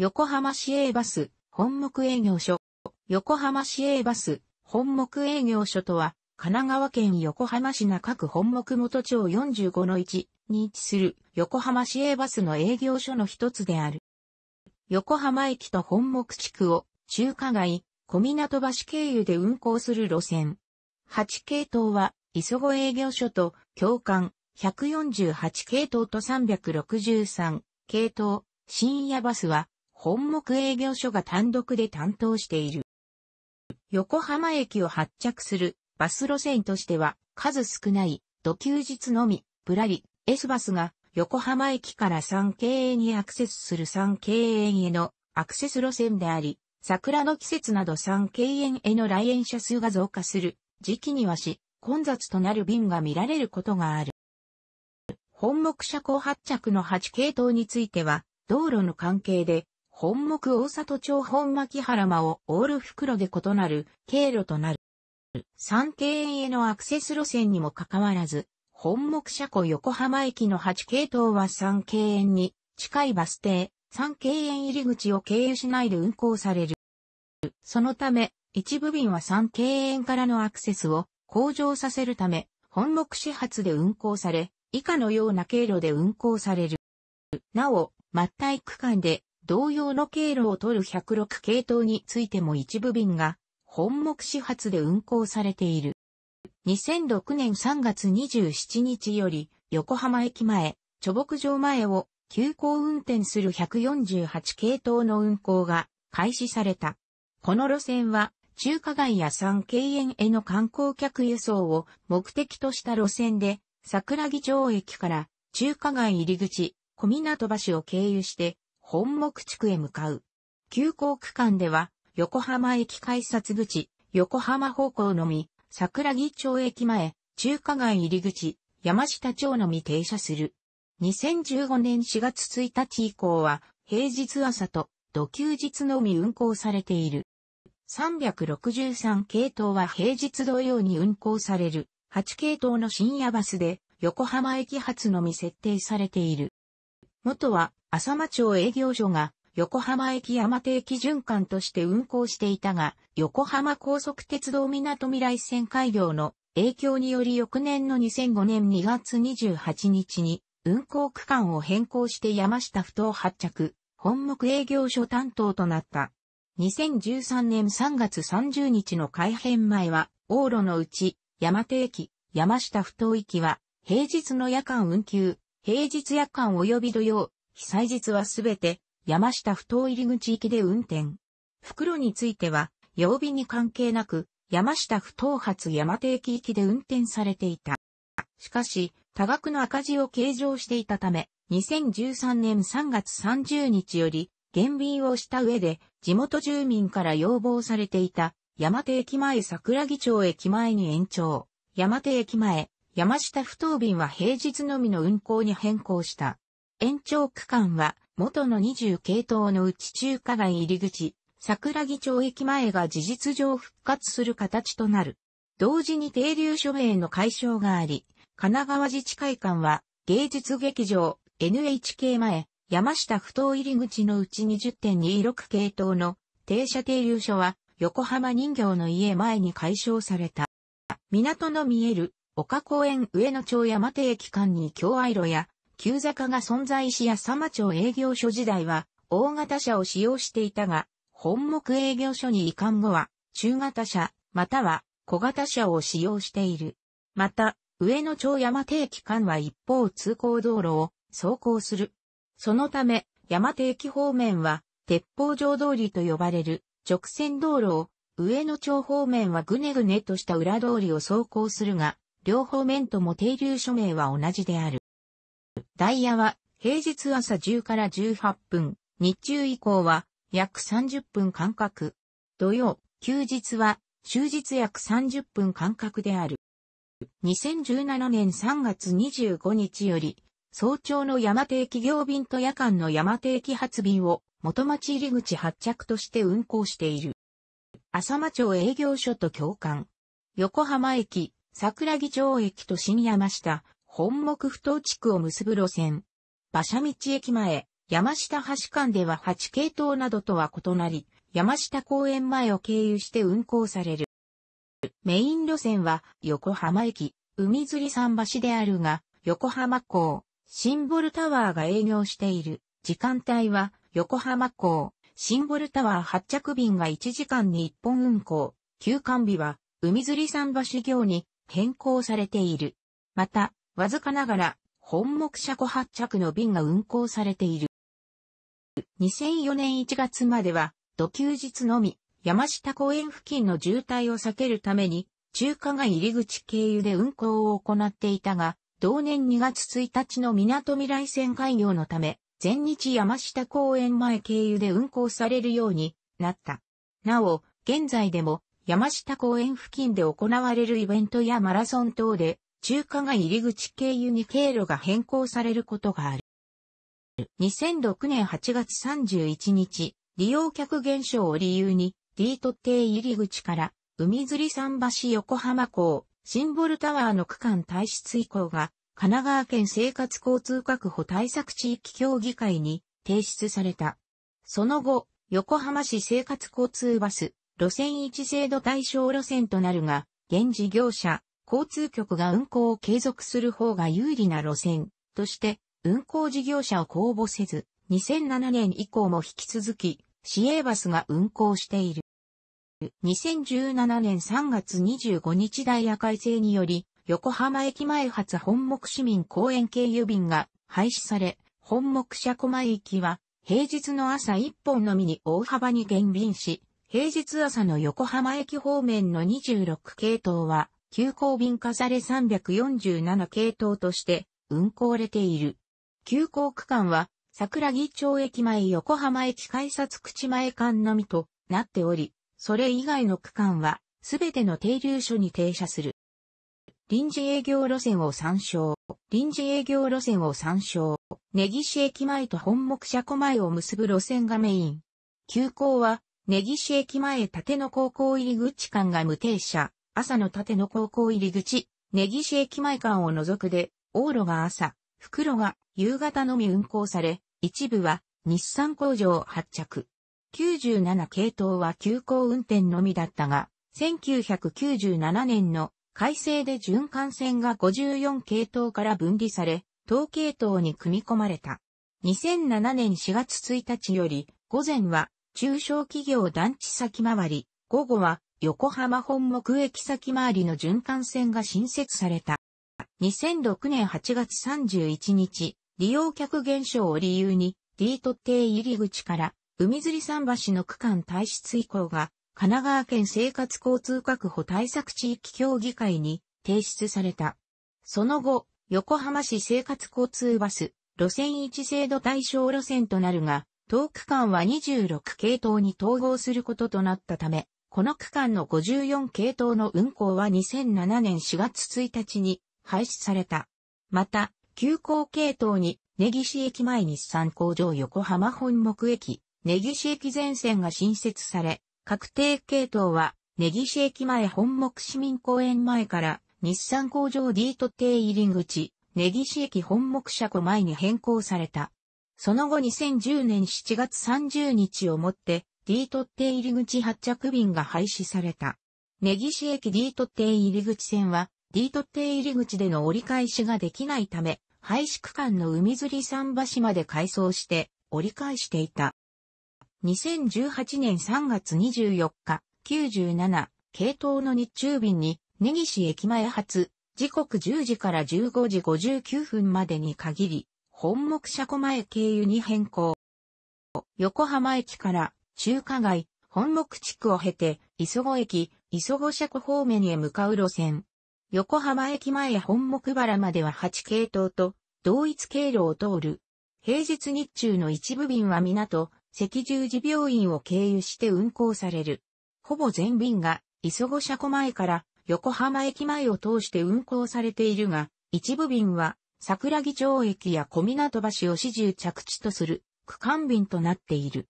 横浜市営バス、本木営業所。横浜市営バス、本木営業所とは、神奈川県横浜市中区本木元町45の1に位置する横浜市営バスの営業所の一つである。横浜駅と本木地区を中華街、小港橋経由で運行する路線。8系統は、磯子営業所と、共感、148系統と363系統、深夜バスは、本木営業所が単独で担当している。横浜駅を発着するバス路線としては数少ない土休日のみ、ぶらり、S バスが横浜駅から三経営にアクセスする三経営へのアクセス路線であり、桜の季節など三経営への来園者数が増加する時期にはし、混雑となる便が見られることがある。本木車高発着の8系統については、道路の関係で本木大里町本牧原間をオール袋で異なる経路となる。三経園へのアクセス路線にもかかわらず、本木車庫横浜駅の8系統は三経園に近いバス停、三経園入り口を経由しないで運行される。そのため、一部便は三経園からのアクセスを向上させるため、本木始発で運行され、以下のような経路で運行される。なお、末端区間で同様の経路を取る106系統についても一部便が本目始発で運行されている。2006年3月27日より横浜駅前、貯木場前を急行運転する148系統の運行が開始された。この路線は中華街や三景園への観光客輸送を目的とした路線で桜木町駅から中華街入り口、小港橋を経由して本木地区へ向かう。急行区間では、横浜駅改札口、横浜方向のみ、桜木町駅前、中華街入り口、山下町のみ停車する。2015年4月1日以降は、平日朝と土休日のみ運行されている。363系統は平日同様に運行される。8系統の深夜バスで横浜駅発のみ設定されている。元は浅間町営業所が横浜駅山手駅循環として運行していたが、横浜高速鉄道港未来線開業の影響により翌年の2005年2月28日に運行区間を変更して山下不当発着、本目営業所担当となった。2013年3月30日の改編前は、往路のうち、山手駅、山下不当駅は、平日の夜間運休、平日夜間及び土曜、被災日はすべて山下不当入口行きで運転。袋については、曜日に関係なく、山下不当発山手駅行きで運転されていた。しかし、多額の赤字を計上していたため、2013年3月30日より、減便をした上で、地元住民から要望されていた、山手駅前桜木町駅前に延長、山手駅前、山下不当便は平日のみの運行に変更した。延長区間は、元の20系統の内中華街入り口、桜木町駅前が事実上復活する形となる。同時に停留署名の解消があり、神奈川自治会館は、芸術劇場、NHK 前、山下不当入り口のうち20.26系統の停車停留所は横浜人形の家前に解消された。港の見える岡公園上野町山手駅間に京愛路や急坂が存在しや、様町営業所時代は、大型車を使用していたが、本木営業所に移管後は、中型車、または小型車を使用している。また、上野町山定期間は一方通行道路を走行する。そのため、山定期方面は、鉄砲城通りと呼ばれる直線道路を、上野町方面はぐねぐねとした裏通りを走行するが、両方面とも停留所名は同じである。ダイヤは平日朝10から18分、日中以降は約30分間隔。土曜、休日は終日約30分間隔である。2017年3月25日より、早朝の山手駅。業便と夜間の山手駅発便を元町入口発着として運行している。浅間町営業所と共感。横浜駅、桜木町駅と新山下、本木不等地区を結ぶ路線。馬車道駅前、山下橋間では8系統などとは異なり、山下公園前を経由して運行される。メイン路線は横浜駅、海釣り桟橋であるが、横浜港、シンボルタワーが営業している。時間帯は横浜港、シンボルタワー発着便が1時間に1本運行。休館日は海釣り桟橋行に変更されている。また、わずかながら、本木車庫発着の便が運行されている。2004年1月までは、土休日のみ、山下公園付近の渋滞を避けるために、中華街入り口経由で運行を行っていたが、同年2月1日の港未来線開業のため、全日山下公園前経由で運行されるようになった。なお、現在でも山下公園付近で行われるイベントやマラソン等で中華街入口経由に経路が変更されることがある。2006年8月31日、利用客減少を理由に、D 都定入り口から、海釣り桟橋横浜港、シンボルタワーの区間退出以降が、神奈川県生活交通確保対策地域協議会に提出された。その後、横浜市生活交通バス、路線一制度対象路線となるが、現事業者、交通局が運行を継続する方が有利な路線として運行事業者を公募せず、2007年以降も引き続き、市営バスが運行している。2017年3月25日ダイヤ改正により、横浜駅前発本木市民公園経由便が廃止され、本木車駒前行きは平日の朝1本のみに大幅に減便し、平日朝の横浜駅方面の26系統は急行便化され347系統として運行れている。急行区間は桜木町駅前横浜駅改札口前間のみとなっており、それ以外の区間はすべての停留所に停車する。臨時営業路線を参照。臨時営業路線を参照。根岸駅前と本木車庫前を結ぶ路線がメイン。急行は根岸駅前立野高校入口間が無停車。朝の縦の高校入り口、根岸駅前間を除くで、往路が朝、袋が夕方のみ運行され、一部は日産工場発着。97系統は急行運転のみだったが、1997年の改正で循環線が54系統から分離され、統系統に組み込まれた。2007年4月1日より、午前は中小企業団地先回り、午後は横浜本木駅先周りの循環線が新設された。2006年8月31日、利用客減少を理由に、D 都定入り口から海釣り桟橋の区間退出以降が、神奈川県生活交通確保対策地域協議会に提出された。その後、横浜市生活交通バス、路線1制度対象路線となるが、当区間は26系統に統合することとなったため、この区間の54系統の運行は2007年4月1日に廃止された。また、急行系統に根岸駅前日産工場横浜本木駅、根岸駅前線が新設され、確定系統は根岸駅前本木市民公園前から日産工場 D と定入り口、根岸駅本木車庫前に変更された。その後2010年7月30日をもって、D 特定入口発着便が廃止された。根岸駅 D 特定入口線は D 特定入口での折り返しができないため、廃止区間の海釣り桟橋まで改装して折り返していた。2018年3月24日、97系統の日中便に根岸駅前発、時刻10時から15時59分までに限り、本目車庫前経由に変更。横浜駅から中華街、本木地区を経て、磯子駅、磯子車庫方面へ向かう路線。横浜駅前や本木原までは8系統と、同一経路を通る。平日日中の一部便は港、赤十字病院を経由して運行される。ほぼ全便が、磯子車庫前から横浜駅前を通して運行されているが、一部便は、桜木町駅や小港橋を始終着地とする区間便となっている。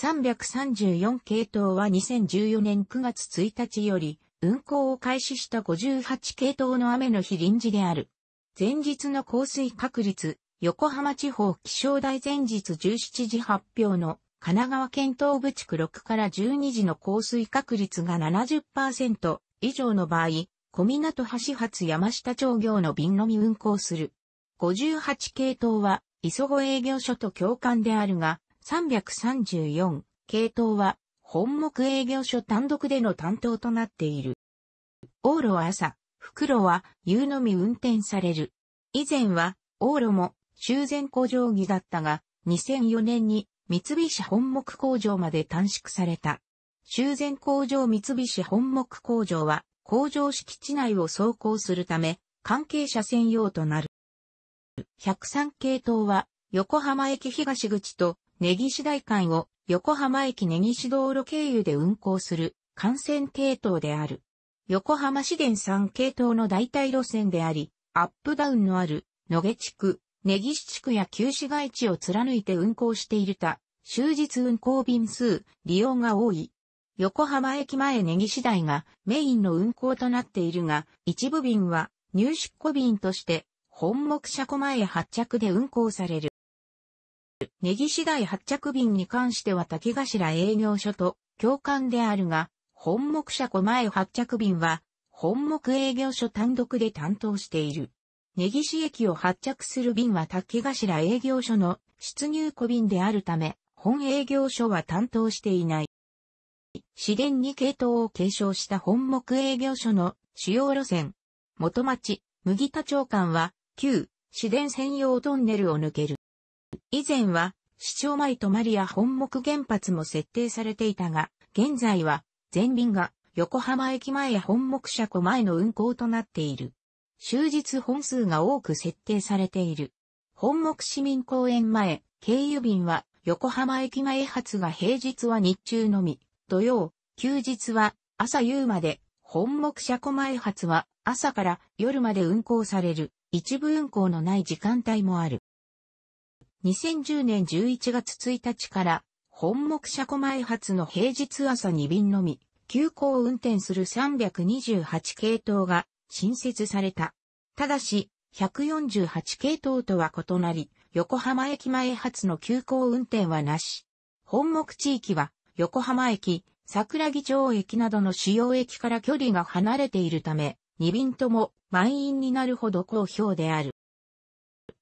334系統は2014年9月1日より運行を開始した58系統の雨の日臨時である。前日の降水確率、横浜地方気象台前日17時発表の神奈川県東部地区6から12時の降水確率が70%以上の場合、小港橋発山下町業の便のみ運行する。58系統は、磯子営業所と共感であるが、334系統は本目営業所単独での担当となっている。往路は朝、袋は夕のみ運転される。以前は往路も修繕工場儀だったが、2004年に三菱本木工場まで短縮された。修繕工場三菱本木工場は工場敷地内を走行するため、関係者専用となる。103系統は横浜駅東口と根岸大館を横浜駅根岸道路経由で運行する幹線系統である。横浜市電3系統の代替路線であり、アップダウンのある野毛地区、根岸地区や旧市街地を貫いて運行しているた、終日運行便数、利用が多い。横浜駅前根岸台がメインの運行となっているが、一部便は入出庫便として、本木車庫前発着で運行される。ネギ次第発着便に関しては竹頭営業所と共管であるが、本木車庫前発着便は、本木営業所単独で担当している。根岸駅を発着する便は竹頭営業所の出入庫便であるため、本営業所は担当していない。市電に系統を継承した本木営業所の主要路線、元町、麦田町間は、旧市電専用トンネルを抜ける。以前は、市長前とマリア本木原発も設定されていたが、現在は、全便が横浜駅前や本木車庫前の運行となっている。終日本数が多く設定されている。本木市民公園前、経由便は横浜駅前発が平日は日中のみ、土曜、休日は朝夕まで、本木車庫前発は朝から夜まで運行される。一部運行のない時間帯もある。2010年11月1日から本木車庫前発の平日朝2便のみ、急行運転する328系統が新設された。ただし、148系統とは異なり、横浜駅前発の急行運転はなし。本木地域は、横浜駅、桜木町駅などの主要駅から距離が離れているため、2便とも満員になるほど好評である。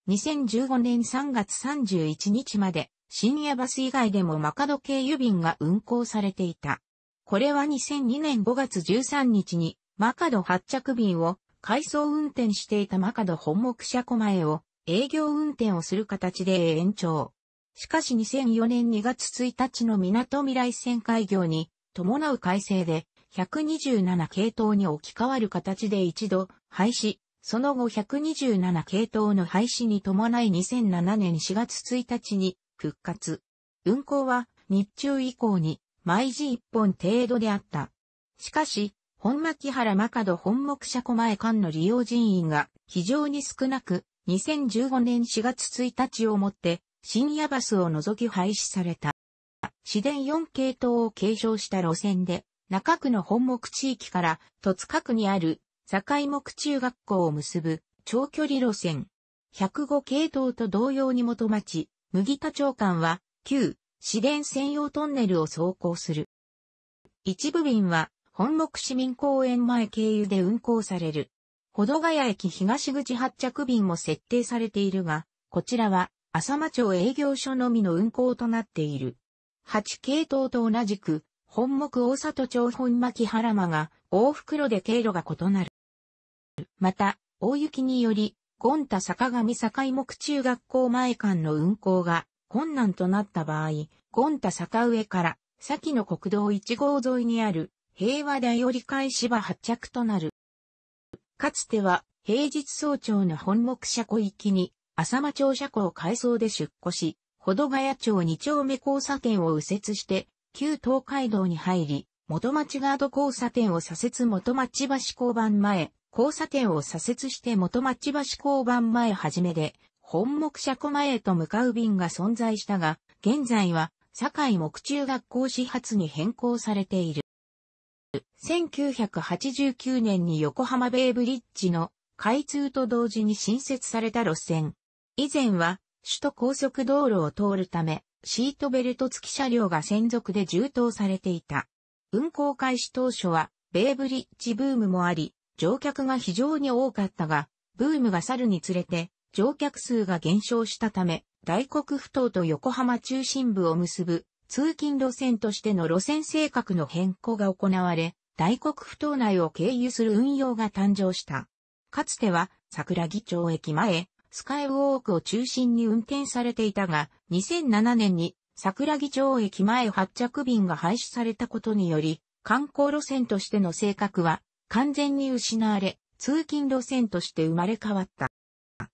2015年3月31日まで深夜バス以外でもマカド経由便が運行されていた。これは2002年5月13日にマカド発着便を回送運転していたマカド本目車庫前を営業運転をする形で延長。しかし2004年2月1日の港未来線開業に伴う改正で127系統に置き換わる形で一度廃止、その後127系統の廃止に伴い2007年4月1日に復活。運行は日中以降に毎時1本程度であった。しかし、本牧原マカド本木車庫前間の利用人員が非常に少なく、2015年4月1日をもって深夜バスを除き廃止された。市電4系統を継承した路線で、中区の本木地域から戸塚区にある境目中学校を結ぶ長距離路線。105系統と同様に元町、麦田町間は、旧、市電専用トンネルを走行する。一部便は、本木市民公園前経由で運行される。保土ヶ谷駅東口発着便も設定されているが、こちらは、浅間町営業所のみの運行となっている。8系統と同じく、本木大里町本牧原間が、大袋で経路が異なる。また、大雪により、ゴンタ坂上境木中学校前間の運行が困難となった場合、ゴンタ坂上から先の国道1号沿いにある平和台折り返し場発着となる。かつては平日早朝の本木車庫行きに浅間町車庫を改装で出庫し、保土ヶ谷町2丁目交差点を右折して旧東海道に入り、元町ガード交差点を左折元町橋交番前、交差点を左折して元町橋交番前はじめで、本木車庫前へと向かう便が存在したが、現在は、堺木中学校始発に変更されている。1989年に横浜ベイブリッジの開通と同時に新設された路線。以前は、首都高速道路を通るため、シートベルト付き車両が専属で充当されていた。運行開始当初は、ベイブリッジブームもあり、乗客が非常に多かったが、ブームが去るにつれて、乗客数が減少したため、大黒ふ頭と横浜中心部を結ぶ通勤路線としての路線性格の変更が行われ、大黒ふ頭内を経由する運用が誕生した。かつては桜木町駅前、スカイウォークを中心に運転されていたが、2007年に桜木町駅前発着便が廃止されたことにより、観光路線としての性格は完全に失われ、通勤路線として生まれ変わった。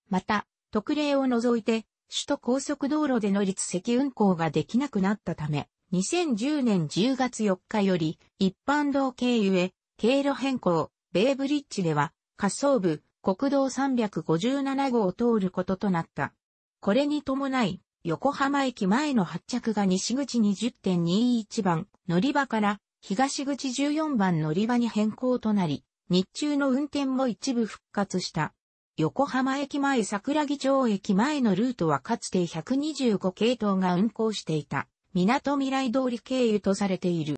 また、特例を除いて、首都高速道路での立石運行ができなくなったため、2010年10月4日より、一般道経由へ、経路変更、ベイブリッジでは、滑走部、国道357号を通ることとなった。これに伴い、横浜駅前の発着が西口20.21番乗り場から東口14番乗り場に変更となり、日中の運転も一部復活した。横浜駅前桜木町駅前のルートはかつて125系統が運行していた、港未来通り経由とされている。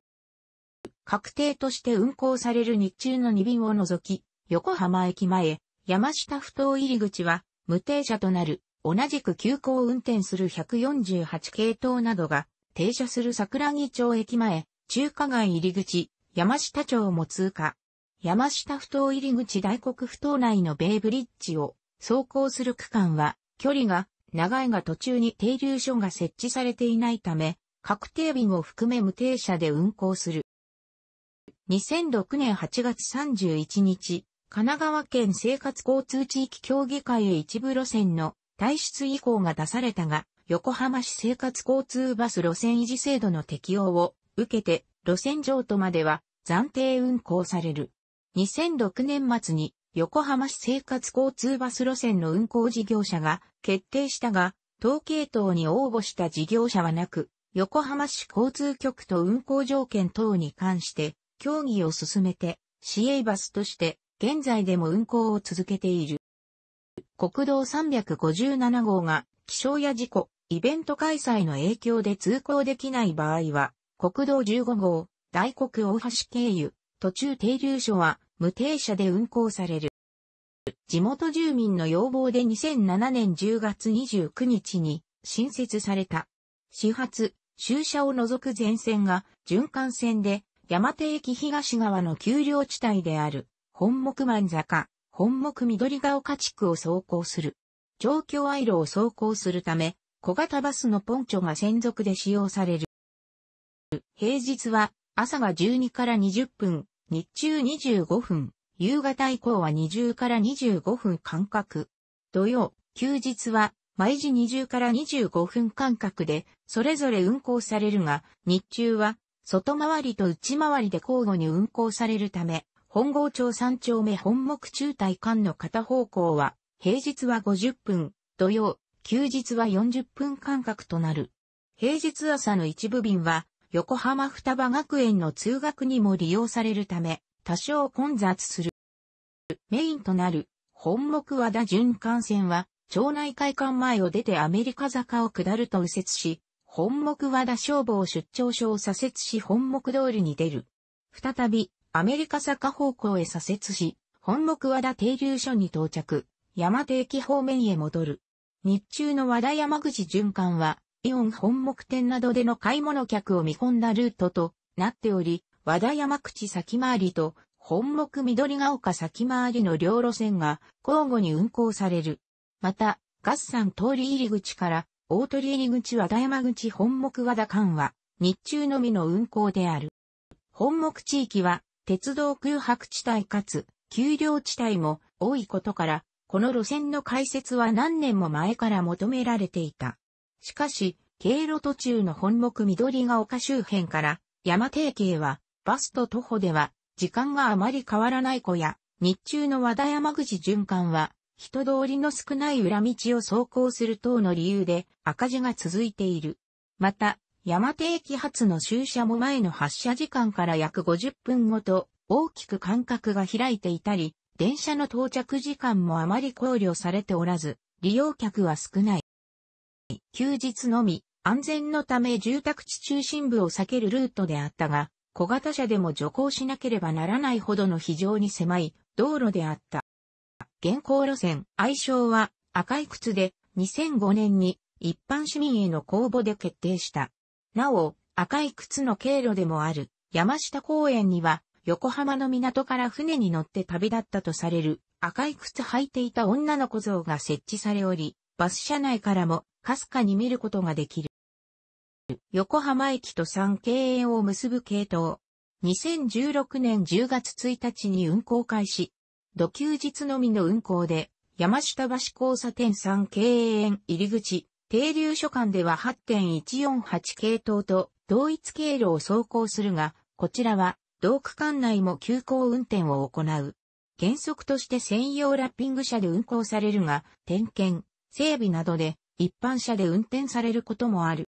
確定として運行される日中の2便を除き、横浜駅前、山下不頭入り口は、無停車となる、同じく急行運転する148系統などが、停車する桜木町駅前、中華街入り口、山下町も通過。山下不頭入り口大黒不頭内のベイブリッジを走行する区間は、距離が長いが途中に停留所が設置されていないため、確定便を含め無停車で運行する。2006年8月31日、神奈川県生活交通地域協議会へ一部路線の退出意向が出されたが、横浜市生活交通バス路線維持制度の適用を受けて、路線譲渡までは暫定運行される。2006年末に横浜市生活交通バス路線の運行事業者が決定したが、統計等に応募した事業者はなく、横浜市交通局と運行条件等に関して協議を進めて、市営バスとして現在でも運行を続けている。国道357号が気象や事故、イベント開催の影響で通行できない場合は、国道15号、大黒大橋経由、途中停留所は無停車で運行される。地元住民の要望で2007年10月29日に新設された。始発、終車を除く全線が循環線で山手駅東側の丘陵地帯である本木満坂、本木緑ヶ丘地区を走行する。状況アイ路を走行するため、小型バスのポンチョが専属で使用される。平日は朝が12から20分、日中25分、夕方以降は20から25分間隔。土曜、休日は毎時20から25分間隔で、それぞれ運行されるが、日中は外回りと内回りで交互に運行されるため、本郷町三丁目本木中隊間の片方向は、平日は50分、土曜、休日は40分間隔となる。平日朝の一部便は、横浜双葉学園の通学にも利用されるため、多少混雑する。メインとなる本木和田循環線は、町内会館前を出てアメリカ坂を下ると右折し、本木和田消防出張所を左折し本木通りに出る。再び、アメリカ坂方向へ左折し、本木和田停留所に到着、山手駅方面へ戻る。日中の和田山口循環は、イオン本木店などでの買い物客を見込んだルートとなっており、和田山口先回りと本木緑ヶ丘先回りの両路線が交互に運行される。また、合山通り入り口から大鳥入り口和田山口本木和田間は日中のみの運行である。本木地域は鉄道空白地帯かつ丘陵地帯も多いことから、この路線の開設は何年も前から求められていた。しかし、経路途中の本木緑が丘周辺から山定系はバスと徒歩では時間があまり変わらない子や日中の和田山口循環は人通りの少ない裏道を走行する等の理由で赤字が続いている。また、山定期発の終車も前の発車時間から約50分ごと大きく間隔が開いていたり、電車の到着時間もあまり考慮されておらず、利用客は少ない。休日のみ、安全のため住宅地中心部を避けるルートであったが、小型車でも徐行しなければならないほどの非常に狭い道路であった。現行路線、愛称は赤い靴で2005年に一般市民への公募で決定した。なお、赤い靴の経路でもある山下公園には横浜の港から船に乗って旅立ったとされる赤い靴履いていた女の子像が設置されおり、バス車内からもかすかに見ることができる。横浜駅と三経営を結ぶ系統。2016年10月1日に運行開始。土休日のみの運行で、山下橋交差点3経営入り口、停留所間では8.148系統と同一経路を走行するが、こちらは、同区間内も急行運転を行う。原則として専用ラッピング車で運行されるが、点検、整備などで一般車で運転されることもある。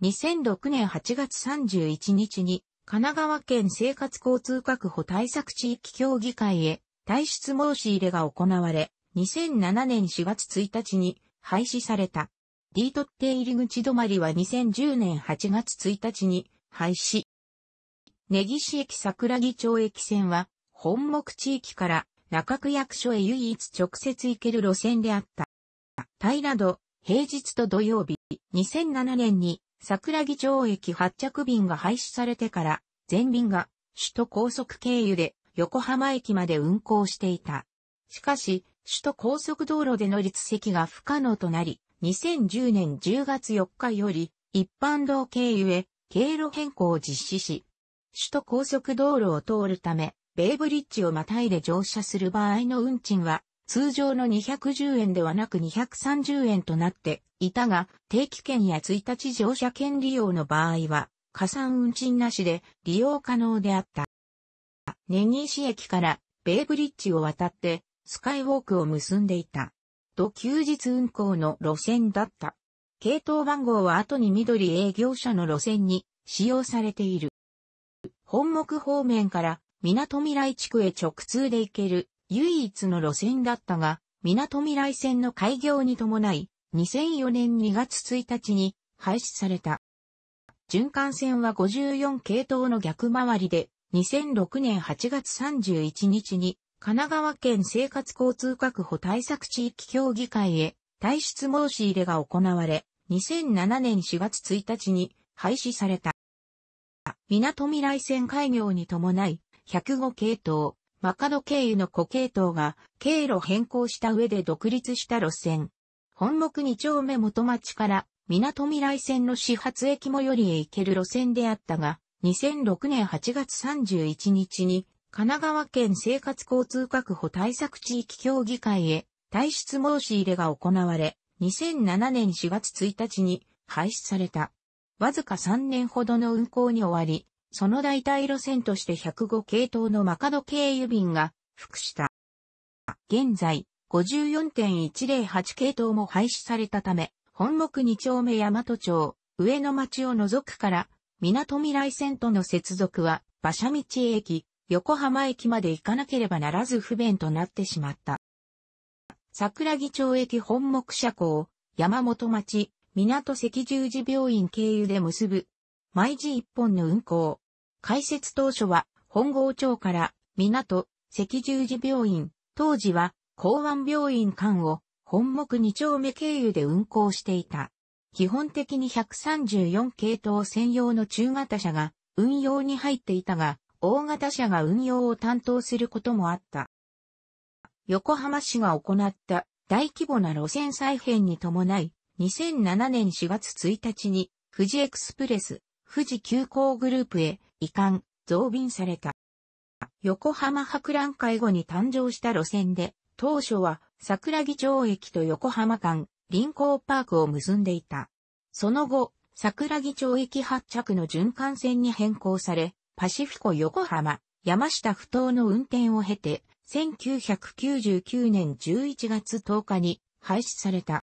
2006年8月31日に神奈川県生活交通確保対策地域協議会へ退出申し入れが行われ、2007年4月1日に廃止された。D 取って入り口止まりは2010年8月1日に廃止。根岸駅桜木町駅線は本木地域から中区役所へ唯一直接行ける路線であった。平戸、平日と土曜日、2007年に桜木町駅発着便が廃止されてから、全便が首都高速経由で横浜駅まで運行していた。しかし、首都高速道路での立席が不可能となり、2010年10月4日より一般道経由へ経路変更を実施し、首都高速道路を通るため、ベイブリッジをまたいで乗車する場合の運賃は通常の210円ではなく230円となっていたが、定期券や1日乗車券利用の場合は、加算運賃なしで利用可能であった。根市駅からベイブリッジを渡ってスカイウォークを結んでいた。と休日運行の路線だった。系統番号は後に緑営業者の路線に使用されている。本木方面から港未来地区へ直通で行ける唯一の路線だったが、港未来線の開業に伴い、2004年2月1日に廃止された。循環線は54系統の逆回りで、2006年8月31日に、神奈川県生活交通確保対策地域協議会へ退出申し入れが行われ、2007年4月1日に廃止された。港未来線開業に伴い、105系統、マカド経由の古系統が経路変更した上で独立した路線。本目二丁目元町から港未来線の始発駅最寄りへ行ける路線であったが、2006年8月31日に神奈川県生活交通確保対策地域協議会へ退出申し入れが行われ、2007年4月1日に廃止された。わずか3年ほどの運行に終わり、その代替路線として105系統のマカド経由便が復した。現在、54.108系統も廃止されたため、本目2丁目大和町、上野町を除くから、港未来線との接続は、馬車道駅、横浜駅まで行かなければならず不便となってしまった。桜木町駅本目車庫山本町、港赤十字病院経由で結ぶ、毎時一本の運行。開設当初は本郷町から港、赤十字病院、当時は港湾病院間を本目2丁目経由で運行していた。基本的に134系統専用の中型車が運用に入っていたが、大型車が運用を担当することもあった。横浜市が行った大規模な路線再編に伴い、2007年4月1日に富士エクスプレス富士急行グループへ移管、増便された。横浜博覧会後に誕生した路線で、当初は桜木町駅と横浜間、臨港パークを結んでいた。その後、桜木町駅発着の循環線に変更され、パシフィコ横浜、山下不当の運転を経て、1999年11月10日に廃止された。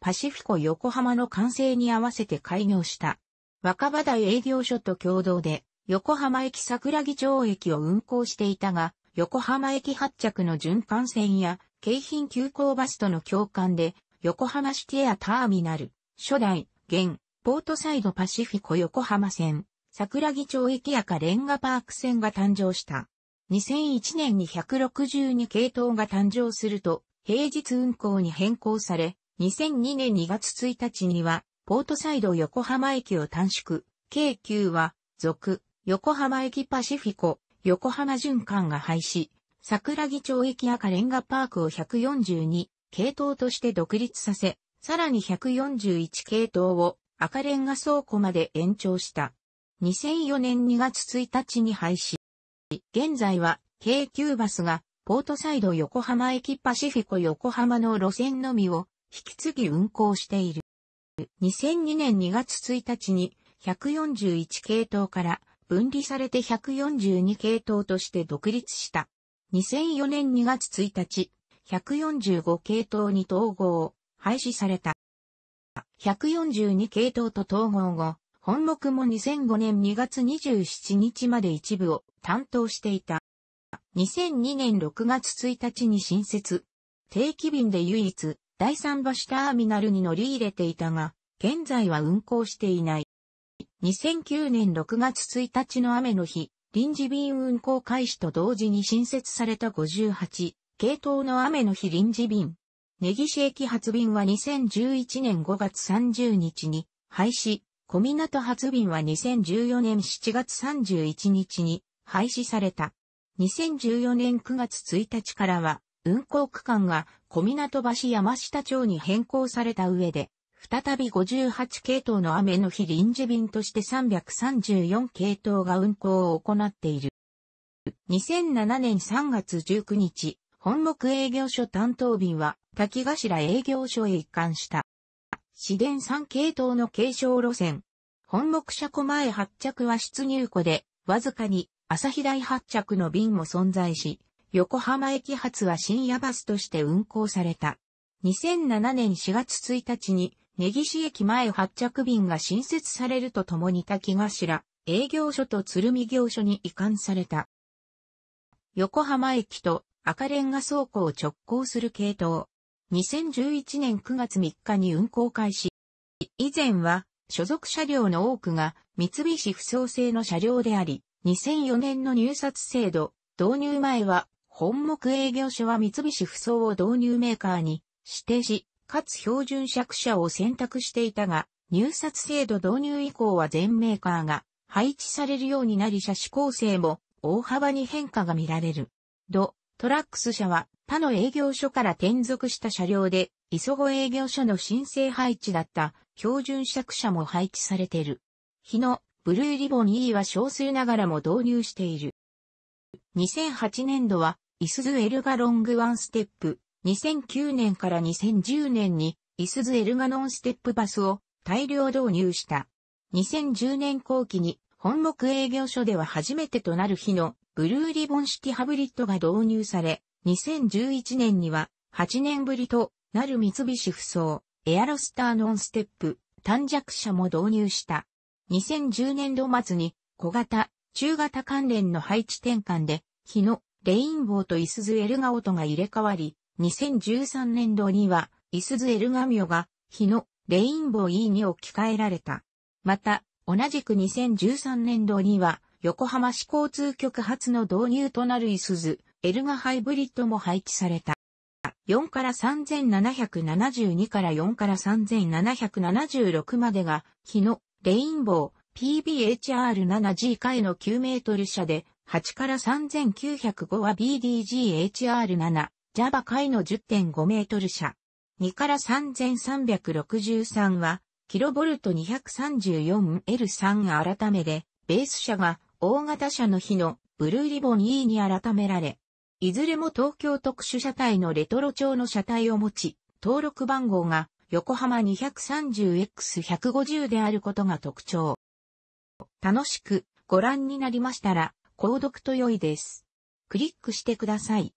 パシフィコ横浜の完成に合わせて開業した若葉台営業所と共同で、横浜駅桜木町駅を運行していたが、横浜駅発着の循環線や、京浜急行バスとの共感で、横浜シティアターミナル、初代、現、ポートサイドパシフィコ横浜線、桜木町駅赤レンガパーク線が誕生した。2001年に162系統が誕生すると、平日運行に変更され、2002年2月1日には、ポートサイド横浜駅を短縮、京急は、続、横浜駅パシフィコ、横浜循環が廃止、桜木町駅赤レンガパークを142系統として独立させ、さらに141系統を赤レンガ倉庫まで延長した。2004年2月1日に廃止。現在は、京急バスが、ポートサイド横浜駅パシフィコ横浜の路線のみを、引き継ぎ運行している。2002年2月1日に141系統から分離されて142系統として独立した。2004年2月1日、145系統に統合、廃止された。142系統と統合後、本目も2005年2月27日まで一部を担当していた。2002年6月1日に新設。定期便で唯一、第3橋ターミナルに乗り入れていたが、現在は運行していない。2009年6月1日の雨の日、臨時便運行開始と同時に新設された58、系統の雨の日臨時便。根岸駅発便は2011年5月30日に廃止、小港発便は2014年7月31日に廃止された。2014年9月1日からは運行区間が小港橋山下町に変更された上で、再び58系統の雨の日臨時便として334系統が運行を行っている。2007年3月19日、本木営業所担当便は滝頭営業所へ一貫した。市電3系統の継承路線。本木車庫前発着は出入庫で、わずかに朝日台発着の便も存在し、横浜駅発は深夜バスとして運行された。2007年4月1日に、根岸駅前発着便が新設されるとともに滝頭、営業所と鶴見業所に移管された。横浜駅と赤レンガ倉庫を直行する系統。2011年9月3日に運行開始。以前は所属車両の多くが三菱不創製の車両であり、2004年の入札制度導入前は本目営業所は三菱不走を導入メーカーに指定し、かつ標準借車を選択していたが、入札制度導入以降は全メーカーが配置されるようになり車種構成も大幅に変化が見られる。ド、トラックス社は他の営業所から転属した車両で、磯子営業所の申請配置だった標準借車も配置されている。日のブルーリボン E は少数ながらも導入している。2008年度はイスズエルガロングワンステップ、2009年から2010年に、イスズエルガノンステップバスを大量導入した。2010年後期に、本木営業所では初めてとなる日のブルーリボン式ハブリッドが導入され、2011年には8年ぶりとなる三菱不走、エアロスターノンステップ、短弱車も導入した。2010年度末に小型、中型関連の配置転換で、日のレインボーとイスズエルガオトが入れ替わり、2013年度には、イスズエルガミオが、日のレインボー E に置き換えられた。また、同じく2013年度には、横浜市交通局発の導入となるイスズ、エルガハイブリッドも配置された。4から3772から4から3776までが、日のレインボー PBHR7G 回の9メートル車で、8から3905は BDGHR7、Java 回の10.5メートル車。2から3363は、キロボルト 234L3 改めで、ベース車が大型車の日のブルーリボン E に改められ、いずれも東京特殊車体のレトロ調の車体を持ち、登録番号が横浜 230X150 であることが特徴。楽しくご覧になりましたら、購読と良いです。クリックしてください。